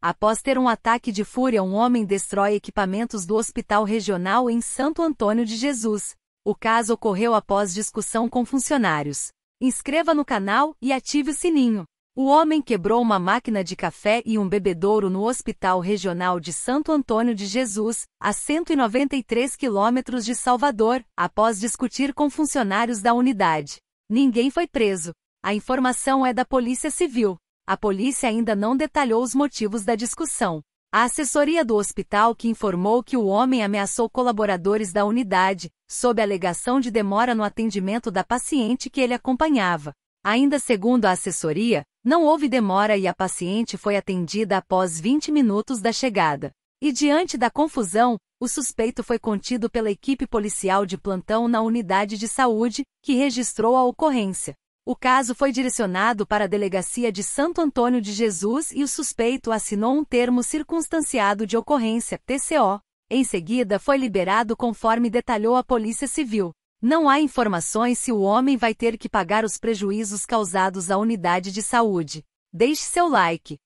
Após ter um ataque de fúria, um homem destrói equipamentos do Hospital Regional em Santo Antônio de Jesus. O caso ocorreu após discussão com funcionários. Inscreva no canal e ative o sininho. O homem quebrou uma máquina de café e um bebedouro no Hospital Regional de Santo Antônio de Jesus, a 193 quilômetros de Salvador, após discutir com funcionários da unidade. Ninguém foi preso. A informação é da Polícia Civil. A polícia ainda não detalhou os motivos da discussão. A assessoria do hospital que informou que o homem ameaçou colaboradores da unidade, sob alegação de demora no atendimento da paciente que ele acompanhava. Ainda segundo a assessoria, não houve demora e a paciente foi atendida após 20 minutos da chegada. E diante da confusão, o suspeito foi contido pela equipe policial de plantão na unidade de saúde, que registrou a ocorrência. O caso foi direcionado para a delegacia de Santo Antônio de Jesus e o suspeito assinou um termo circunstanciado de ocorrência, TCO. Em seguida foi liberado conforme detalhou a Polícia Civil. Não há informações se o homem vai ter que pagar os prejuízos causados à unidade de saúde. Deixe seu like.